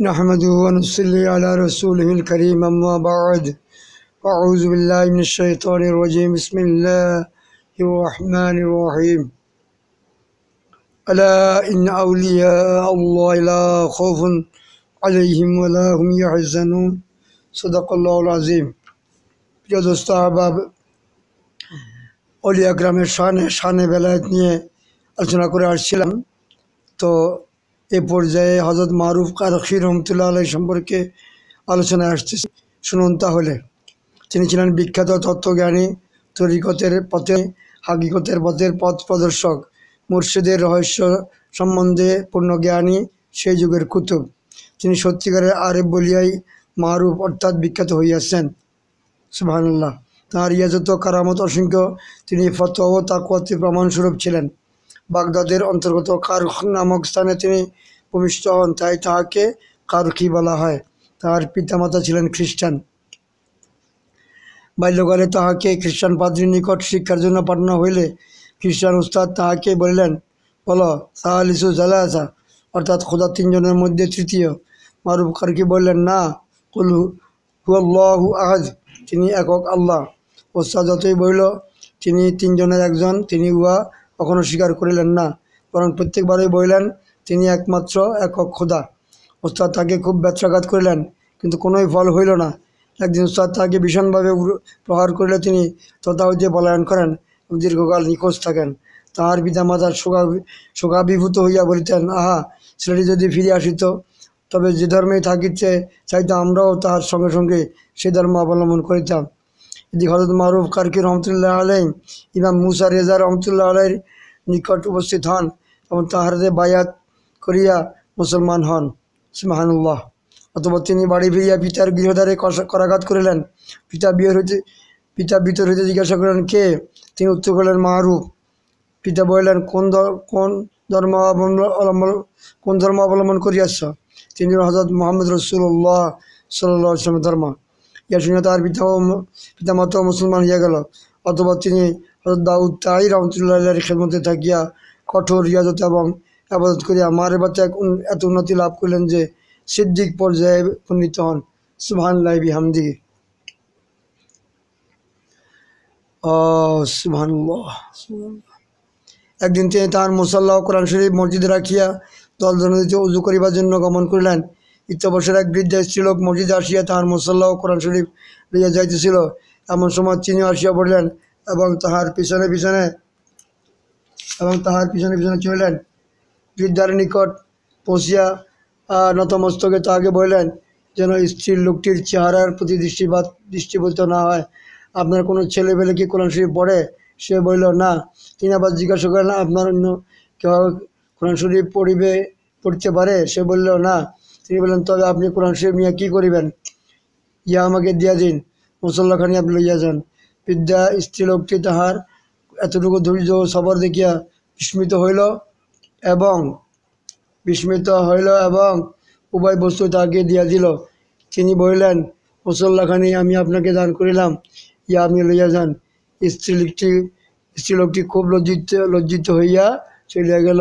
نحمده ونصلي على رسوله الكريم أما بعد أعوذ بالله من الشيطان الرجيم بسم الله الرحمن الرحيم ألا إن أولياء الله لا خوف عليهم ولا هم يحزنون صدق الله العظيم يا دوست أحباب أولياء গ্রামের শানে শানে বেলায়েত নিয়ে আলোচনা করে আসছিলাম তো এ পর্যায়ে হজরত মারুফ কারকশি রহমতুল্লাহ আলাই সম্পর্কে আলোচনায় আসছে শুনুন তাহলে তিনি ছিলেন বিখ্যাত তত্ত্বজ্ঞানী তরিকতের পথে হাকিকতের পথের পথ প্রদর্শক মুর্শিদের রহস্য সম্বন্ধে পূর্ণ জ্ঞানী সেই যুগের কুতুব তিনি সত্যিকারের আরেফ বলিয়াই মারুফ অর্থাৎ বিখ্যাত হইয়াছেন সুবাহ তাঁর ইয়াজত কারামত অসংখ্য তিনি ফতো ও তাকুয়াতে প্রমাণস্বরূপ ছিলেন বাগদাদের অন্তর্গত কারুখ নামক স্থানে তিনি ভূমিষ্ঠ হন তাই তাহাকে কারুখি বলা হয় তার পিতামাতা ছিলেন খ্রিস্টান বাল্যকালে তাহাকে খ্রিস্টান পাদ্রীর নিকট শিক্ষার জন্য পাঠানো হইলে খ্রিস্টান উস্তাদ তাহাকে বলিলেন বলো সাহালিসু জালাসা অর্থাৎ খোদা তিনজনের মধ্যে তৃতীয় মারুফ কারকি বললেন না কুলহু হুয়াল্লাহু আহাজ তিনি একক আল্লাহ ওস্তাদ যতই বইল তিনি তিনজনের একজন তিনি উয়া কখনো স্বীকার করিলেন না বরং প্রত্যেকবারই বলিলেন তিনি একমাত্র একক অক্ষদা উস্তাদ তাকে খুব ব্যবসাঘাত করিলেন কিন্তু কোনোই ফল হইল না একদিন উস্তাদ তাকে ভীষণভাবে প্রহার করিলে তিনি তথা হইতে পলায়ন করেন দীর্ঘকাল নিখোঁজ থাকেন তাহার পিতামাতার শোকা শোকাভিভূত হইয়া বলিতেন আহা ছেলেটি যদি ফিরে আসিত তবে যে ধর্মেই থাকিতে চাইতো আমরাও তাহার সঙ্গে সঙ্গে সে ধর্ম অবলম্বন করিতাম এদিক হজরত মারুফ কার্কি রহমতুল্লাহ আলাই ইমাম মুসা রেজা রহমতুল্লাহ আলাইয়ের নিকট উপস্থিত হন এবং তাহারে বায়াত করিয়া মুসলমান হন সুমাহানুল্লাহ অথবা তিনি বাড়ি ফিরিয়া পিতার গৃহদ্বারে করাঘাত করিলেন পিতা বিয়ের হইতে পিতা ভিতর হইতে জিজ্ঞাসা করিলেন কে তিনি উত্তর করলেন মারুফ পিতা বলিলেন কোন কোন ধর্ম অবলম্বন কোন ধর্ম অবলম্বন করিয়াছ তিনি হজরত মোহাম্মদ রসুল্লাহ সাল্লাহ ধর্ম ইয়া শুনে তার পিতা পিতা পিতামাতা মুসলমান হইয়া গেল অথবা তিনি হজরত দাউদ তাই রহমতুল্লাহ খেদমতে থাকিয়া কঠোর রিয়াজত এবং আবাদত করিয়া মারে বাচ্চা এত উন্নতি লাভ করলেন যে সিদ্দিক পর্যায়ে উন্নীত হন সুবহান লাইবি হামদি একদিন তিনি তাহার মুসাল্লাহ কোরআন শরীফ মসজিদে রাখিয়া দল জনদিতে উজু করিবার জন্য গমন করিলেন ইত্যবসের এক বৃদ্ধা এসেছিল মসজিদ আসিয়া তাহার মোসাল্লা ও কোরআন শরীফ লইয়া যাইতেছিল এমন সময় চিনি আসিয়া পড়লেন এবং তাহার পিছনে পিছনে এবং তাহার পিছনে পিছনে চলিলেন বৃদ্ধার নিকট আর নতমস্তকে তাহাকে বললেন যেন স্ত্রীর লোকটির চেহারার প্রতি দৃষ্টিপাত দৃষ্টিপত না হয় আপনার কোনো ছেলে পেলে কি কোরআন শরীফ পড়ে সে বলল না তিনি আবার জিজ্ঞাসা করেন আপনার অন্য কেউ কোরআন শরীফ পড়িবে পড়তে পারে সে বলল না তিনি বললেন তবে আপনি কোরআন শরীফ নিয়ে কী করিবেন ইয়া আমাকে দিয়া দিন মুসল্লাখানি আপনি লইয়া যান বিদ্যা স্ত্রীলোকটি তাহার এতটুকু ধৈর্য সবর দেখিয়া বিস্মিত হইল এবং বিস্মিত হইল এবং উভয় বস্তু তাহাকে দিয়া দিল তিনি বলিলেন মুসল্লাখানি আমি আপনাকে দান করিলাম ইয়া আপনি লইয়া যান স্ত্রীলোকটি স্ত্রীলোকটি খুব লজ্জিত লজ্জিত হইয়া চলিয়া গেল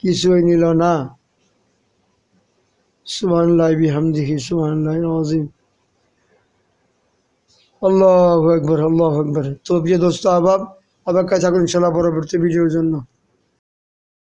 কিছুই নিল না সুবাহ বিহামদিহি সুবাহিম আল্লাহ আল্লাহু আল্লাহ আল্লাহু তো প্রিয় দোস্ত আবাব অপেক্ষা থাকুন ইনশাআল্লাহ পরবর্তী ভিডিওর জন্য